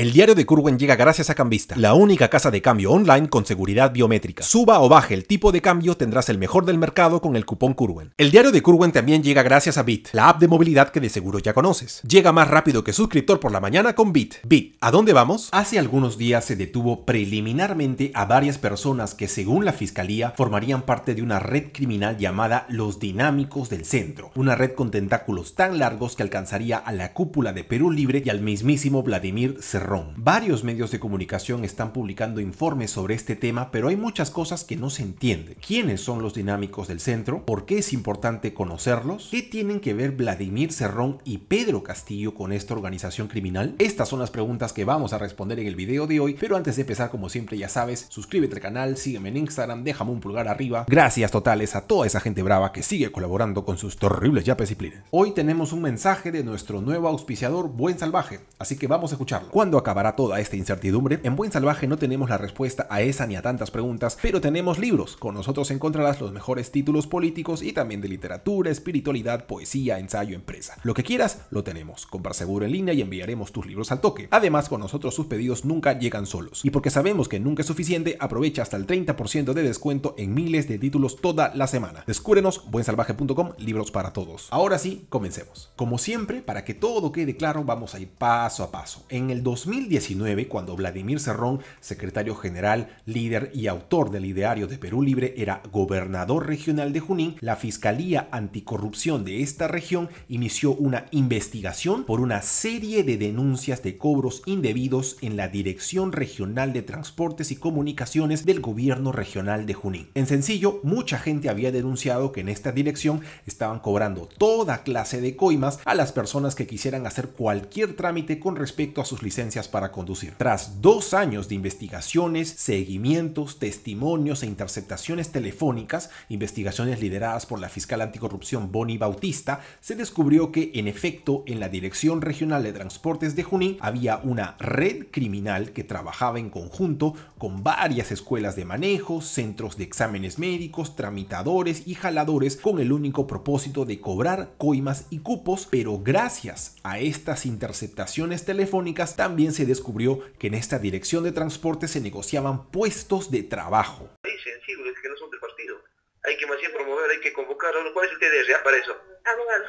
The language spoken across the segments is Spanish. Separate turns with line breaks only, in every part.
El diario de Curwen llega gracias a Cambista, la única casa de cambio online con seguridad biométrica. Suba o baje el tipo de cambio, tendrás el mejor del mercado con el cupón Curwen. El diario de Curwen también llega gracias a Bit, la app de movilidad que de seguro ya conoces. Llega más rápido que suscriptor por la mañana con Bit. Bit, ¿a dónde vamos? Hace algunos días se detuvo preliminarmente a varias personas que según la fiscalía formarían parte de una red criminal llamada Los Dinámicos del Centro, una red con tentáculos tan largos que alcanzaría a la cúpula de Perú Libre y al mismísimo Vladimir Cerro. Varios medios de comunicación están publicando informes sobre este tema, pero hay muchas cosas que no se entienden. ¿Quiénes son los dinámicos del centro? ¿Por qué es importante conocerlos? ¿Qué tienen que ver Vladimir Cerrón y Pedro Castillo con esta organización criminal? Estas son las preguntas que vamos a responder en el video de hoy, pero antes de empezar, como siempre ya sabes, suscríbete al canal, sígueme en Instagram, déjame un pulgar arriba. Gracias totales a toda esa gente brava que sigue colaborando con sus terribles yapes y plines. Hoy tenemos un mensaje de nuestro nuevo auspiciador Buen Salvaje, así que vamos a escucharlo. Cuando acabará toda esta incertidumbre? En Buen Salvaje no tenemos la respuesta a esa ni a tantas preguntas, pero tenemos libros. Con nosotros encontrarás los mejores títulos políticos y también de literatura, espiritualidad, poesía, ensayo, empresa. Lo que quieras, lo tenemos. Compra seguro en línea y enviaremos tus libros al toque. Además, con nosotros sus pedidos nunca llegan solos. Y porque sabemos que nunca es suficiente, aprovecha hasta el 30% de descuento en miles de títulos toda la semana. Descúbrenos buensalvaje.com, libros para todos. Ahora sí, comencemos. Como siempre, para que todo quede claro, vamos a ir paso a paso. En el 2 2019, cuando Vladimir Cerrón, secretario general, líder y autor del ideario de Perú Libre, era gobernador regional de Junín, la Fiscalía Anticorrupción de esta región inició una investigación por una serie de denuncias de cobros indebidos en la Dirección Regional de Transportes y Comunicaciones del Gobierno Regional de Junín. En sencillo, mucha gente había denunciado que en esta dirección estaban cobrando toda clase de coimas a las personas que quisieran hacer cualquier trámite con respecto a sus licencias para conducir. Tras dos años de investigaciones, seguimientos, testimonios e interceptaciones telefónicas, investigaciones lideradas por la fiscal anticorrupción Bonnie Bautista, se descubrió que, en efecto, en la Dirección Regional de Transportes de Junín había una red criminal que trabajaba en conjunto con varias escuelas de manejo, centros de exámenes médicos, tramitadores y jaladores con el único propósito de cobrar coimas y cupos, pero gracias a estas interceptaciones telefónicas también también se descubrió que en esta dirección de transporte se negociaban puestos de trabajo. Hay sensibles que no son del partido. Hay que más bien promover, hay que convocar. ¿Cuál es el TDR para eso? Abogado.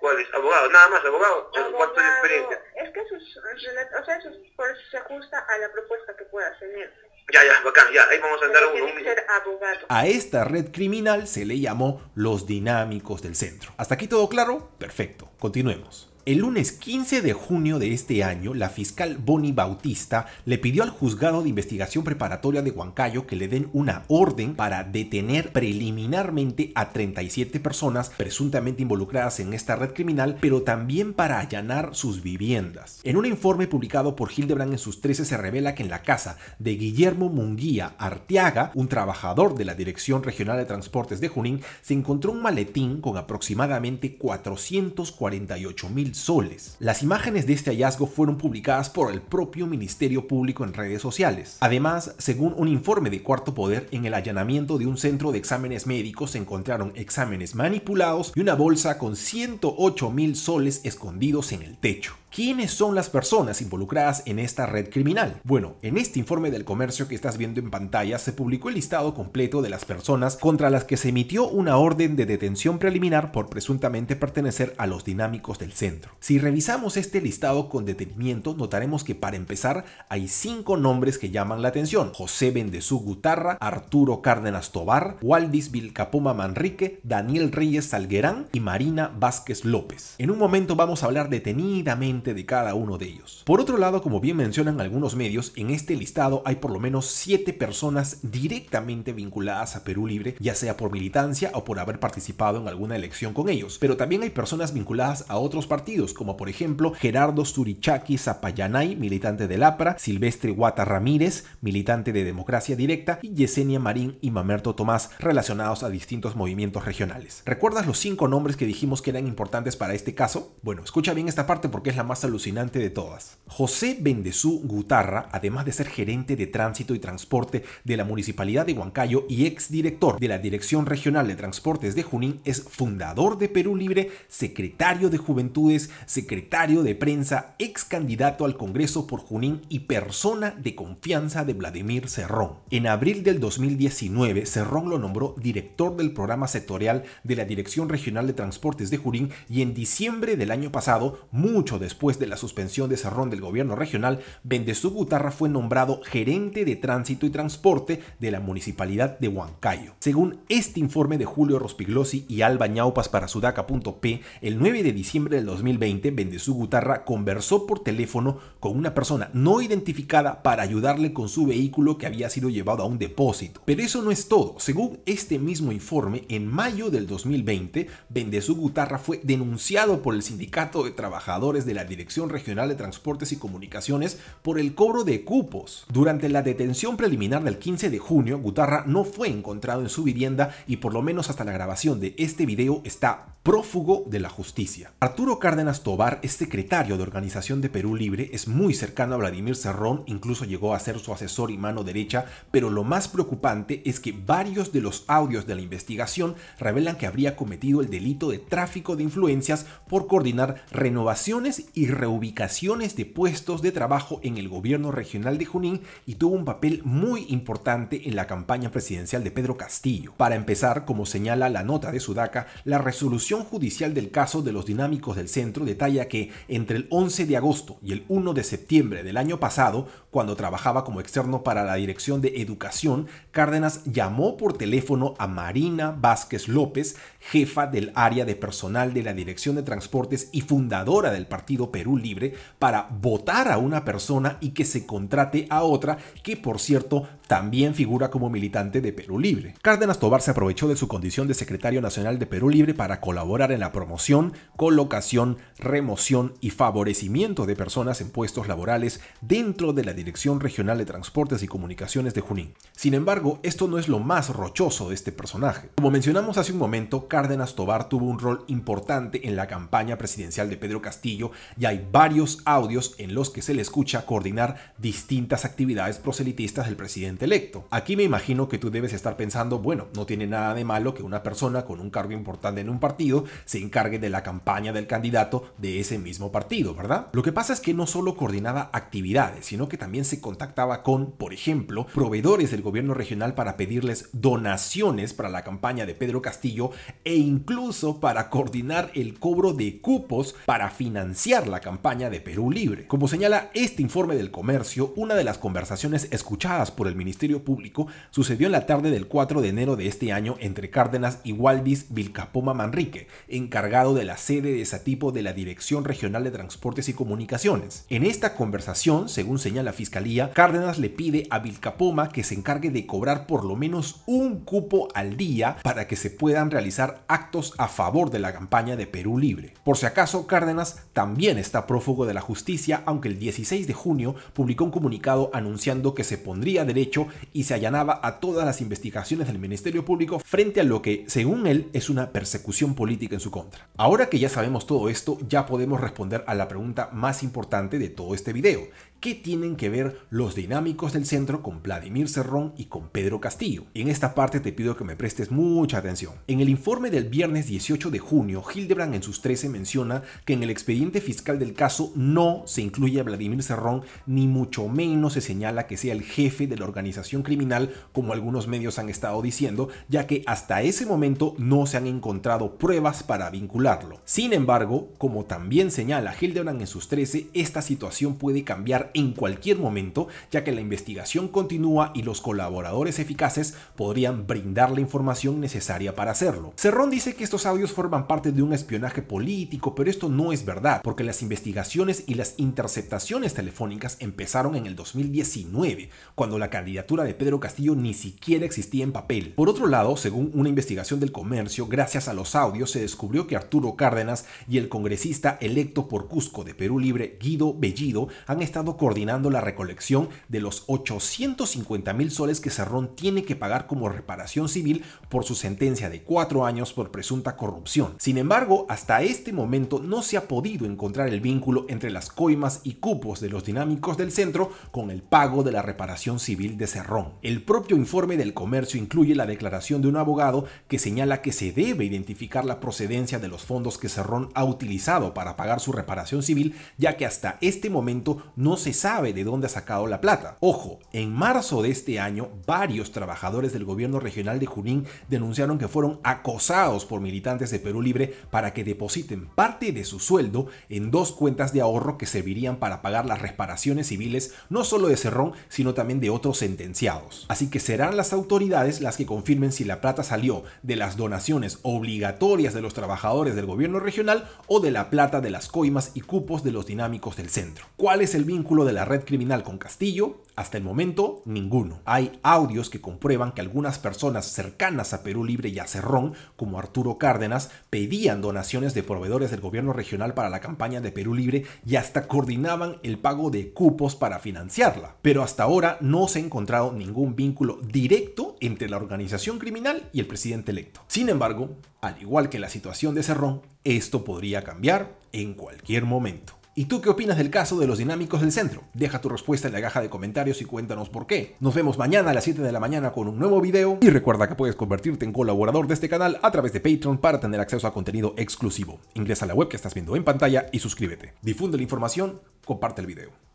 ¿Cuál es? ¿Abogado? Nada más, abogado. ¿Cuánto de experiencia? Es que eso, o sea, eso por eso se ajusta a la propuesta que puedas tener. Ya, ya, bacán, ya, ahí vamos a andar uno, un abogado. A esta red criminal se le llamó los dinámicos del centro. ¿Hasta aquí todo claro? Perfecto, continuemos. El lunes 15 de junio de este año, la fiscal Bonnie Bautista le pidió al juzgado de investigación preparatoria de Huancayo que le den una orden para detener preliminarmente a 37 personas presuntamente involucradas en esta red criminal, pero también para allanar sus viviendas. En un informe publicado por Hildebrand en sus 13 se revela que en la casa de Guillermo Munguía Arteaga, un trabajador de la Dirección Regional de Transportes de Junín, se encontró un maletín con aproximadamente 448 mil soles. Las imágenes de este hallazgo fueron publicadas por el propio Ministerio Público en redes sociales. Además, según un informe de Cuarto Poder, en el allanamiento de un centro de exámenes médicos se encontraron exámenes manipulados y una bolsa con 108 mil soles escondidos en el techo. ¿Quiénes son las personas involucradas en esta red criminal? Bueno, en este informe del comercio que estás viendo en pantalla se publicó el listado completo de las personas contra las que se emitió una orden de detención preliminar por presuntamente pertenecer a los dinámicos del centro. Si revisamos este listado con detenimiento, notaremos que para empezar hay cinco nombres que llaman la atención. José Bendezú Gutarra, Arturo Cárdenas Tobar, Waldis Vilcapuma Manrique, Daniel Reyes Salguerán y Marina Vázquez López. En un momento vamos a hablar detenidamente de cada uno de ellos. Por otro lado, como bien mencionan algunos medios, en este listado hay por lo menos siete personas directamente vinculadas a Perú Libre, ya sea por militancia o por haber participado en alguna elección con ellos. Pero también hay personas vinculadas a otros partidos, como por ejemplo Gerardo Surichaki Zapayanay, militante del APRA, Silvestre Guata Ramírez, militante de Democracia Directa, y Yesenia Marín y Mamerto Tomás, relacionados a distintos movimientos regionales. ¿Recuerdas los cinco nombres que dijimos que eran importantes para este caso? Bueno, escucha bien esta parte porque es la más más alucinante de todas. José Bendezú Gutarra, además de ser gerente de tránsito y transporte de la Municipalidad de Huancayo y exdirector de la Dirección Regional de Transportes de Junín, es fundador de Perú Libre, secretario de Juventudes, secretario de Prensa, ex candidato al Congreso por Junín y persona de confianza de Vladimir Cerrón. En abril del 2019, Cerrón lo nombró director del programa sectorial de la Dirección Regional de Transportes de Junín y en diciembre del año pasado, mucho después después de la suspensión de Cerrón del gobierno regional, Bendezú Gutarra fue nombrado gerente de tránsito y transporte de la municipalidad de Huancayo. Según este informe de Julio Rospiglosi y Alba Ñaupas para sudaca.p, el 9 de diciembre del 2020, Bendezú Gutarra conversó por teléfono con una persona no identificada para ayudarle con su vehículo que había sido llevado a un depósito. Pero eso no es todo. Según este mismo informe, en mayo del 2020, Bendezú Gutarra fue denunciado por el Sindicato de Trabajadores de la Dirección Regional de Transportes y Comunicaciones por el cobro de cupos. Durante la detención preliminar del 15 de junio, Gutarra no fue encontrado en su vivienda y por lo menos hasta la grabación de este video está prófugo de la justicia. Arturo Cárdenas Tobar es secretario de Organización de Perú Libre, es muy cercano a Vladimir Serrón, incluso llegó a ser su asesor y mano derecha, pero lo más preocupante es que varios de los audios de la investigación revelan que habría cometido el delito de tráfico de influencias por coordinar renovaciones y y reubicaciones de puestos de trabajo en el gobierno regional de Junín y tuvo un papel muy importante en la campaña presidencial de Pedro Castillo. Para empezar, como señala la nota de Sudaca, la resolución judicial del caso de los dinámicos del centro detalla que entre el 11 de agosto y el 1 de septiembre del año pasado, cuando trabajaba como externo para la Dirección de Educación, Cárdenas llamó por teléfono a Marina Vázquez López, jefa del área de personal de la Dirección de Transportes y fundadora del Partido Perú Libre para votar a una persona y que se contrate a otra, que por cierto también figura como militante de Perú Libre. Cárdenas Tobar se aprovechó de su condición de secretario nacional de Perú Libre para colaborar en la promoción, colocación, remoción y favorecimiento de personas en puestos laborales dentro de la Dirección Regional de Transportes y Comunicaciones de Junín. Sin embargo, esto no es lo más rochoso de este personaje. Como mencionamos hace un momento, Cárdenas Tobar tuvo un rol importante en la campaña presidencial de Pedro Castillo y hay varios audios en los que se le escucha coordinar distintas actividades proselitistas del presidente electo. Aquí me imagino que tú debes estar pensando, bueno, no tiene nada de malo que una persona con un cargo importante en un partido se encargue de la campaña del candidato de ese mismo partido, ¿verdad? Lo que pasa es que no solo coordinaba actividades, sino que también se contactaba con, por ejemplo, proveedores del gobierno regional para pedirles donaciones para la campaña de Pedro Castillo e incluso para coordinar el cobro de cupos para financiar la campaña de Perú Libre. Como señala este informe del comercio, una de las conversaciones escuchadas por el ministro Ministerio Público sucedió en la tarde del 4 de enero de este año entre Cárdenas y Waldis Vilcapoma Manrique, encargado de la sede de Satipo de la Dirección Regional de Transportes y Comunicaciones. En esta conversación, según señala la Fiscalía, Cárdenas le pide a Vilcapoma que se encargue de cobrar por lo menos un cupo al día para que se puedan realizar actos a favor de la campaña de Perú Libre. Por si acaso, Cárdenas también está prófugo de la justicia, aunque el 16 de junio publicó un comunicado anunciando que se pondría derecho y se allanaba a todas las investigaciones del Ministerio Público frente a lo que, según él, es una persecución política en su contra. Ahora que ya sabemos todo esto, ya podemos responder a la pregunta más importante de todo este video, ¿Qué tienen que ver los dinámicos del centro con Vladimir Cerrón y con Pedro Castillo? En esta parte te pido que me prestes mucha atención. En el informe del viernes 18 de junio, Hildebrand en sus 13 menciona que en el expediente fiscal del caso no se incluye a Vladimir Cerrón, ni mucho menos se señala que sea el jefe de la organización criminal, como algunos medios han estado diciendo, ya que hasta ese momento no se han encontrado pruebas para vincularlo. Sin embargo, como también señala Hildebrand en sus 13, esta situación puede cambiar en cualquier momento, ya que la investigación continúa y los colaboradores eficaces podrían brindar la información necesaria para hacerlo. Cerrón dice que estos audios forman parte de un espionaje político, pero esto no es verdad, porque las investigaciones y las interceptaciones telefónicas empezaron en el 2019, cuando la candidatura de Pedro Castillo ni siquiera existía en papel. Por otro lado, según una investigación del comercio, gracias a los audios se descubrió que Arturo Cárdenas y el congresista electo por Cusco de Perú Libre, Guido Bellido, han estado coordinando la recolección de los 850 mil soles que Cerrón tiene que pagar como reparación civil por su sentencia de cuatro años por presunta corrupción. Sin embargo, hasta este momento no se ha podido encontrar el vínculo entre las coimas y cupos de los dinámicos del centro con el pago de la reparación civil de Cerrón. El propio informe del comercio incluye la declaración de un abogado que señala que se debe identificar la procedencia de los fondos que Cerrón ha utilizado para pagar su reparación civil, ya que hasta este momento no se sabe de dónde ha sacado la plata. Ojo, en marzo de este año, varios trabajadores del gobierno regional de Junín denunciaron que fueron acosados por militantes de Perú Libre para que depositen parte de su sueldo en dos cuentas de ahorro que servirían para pagar las reparaciones civiles no solo de Cerrón, sino también de otros sentenciados. Así que serán las autoridades las que confirmen si la plata salió de las donaciones obligatorias de los trabajadores del gobierno regional o de la plata de las coimas y cupos de los dinámicos del centro. ¿Cuál es el vínculo? de la red criminal con Castillo? Hasta el momento, ninguno. Hay audios que comprueban que algunas personas cercanas a Perú Libre y a Cerrón, como Arturo Cárdenas, pedían donaciones de proveedores del gobierno regional para la campaña de Perú Libre y hasta coordinaban el pago de cupos para financiarla. Pero hasta ahora no se ha encontrado ningún vínculo directo entre la organización criminal y el presidente electo. Sin embargo, al igual que la situación de Cerrón, esto podría cambiar en cualquier momento. ¿Y tú qué opinas del caso de los dinámicos del centro? Deja tu respuesta en la caja de comentarios y cuéntanos por qué. Nos vemos mañana a las 7 de la mañana con un nuevo video y recuerda que puedes convertirte en colaborador de este canal a través de Patreon para tener acceso a contenido exclusivo. Ingresa a la web que estás viendo en pantalla y suscríbete. Difunde la información, comparte el video.